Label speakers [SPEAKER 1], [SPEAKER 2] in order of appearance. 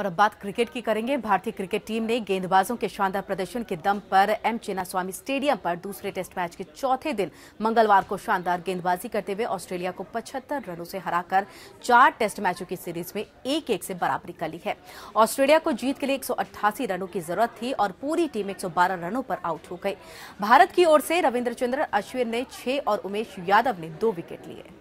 [SPEAKER 1] और अब बात क्रिकेट की करेंगे भारतीय क्रिकेट टीम ने गेंदबाजों के शानदार प्रदर्शन के दम पर एम चिनास्वामी स्टेडियम पर दूसरे टेस्ट मैच के चौथे दिन मंगलवार को शानदार गेंदबाजी करते हुए ऑस्ट्रेलिया को 75 रनों से हराकर चार टेस्ट मैचों की सीरीज में एक एक से बराबरी कर ली है ऑस्ट्रेलिया को जीत के लिए एक रनों की जरूरत थी और पूरी टीम एक रनों पर आउट हो गई भारत की ओर से रविन्द्र चंद्र अश्विन ने छह और उमेश यादव ने दो विकेट लिए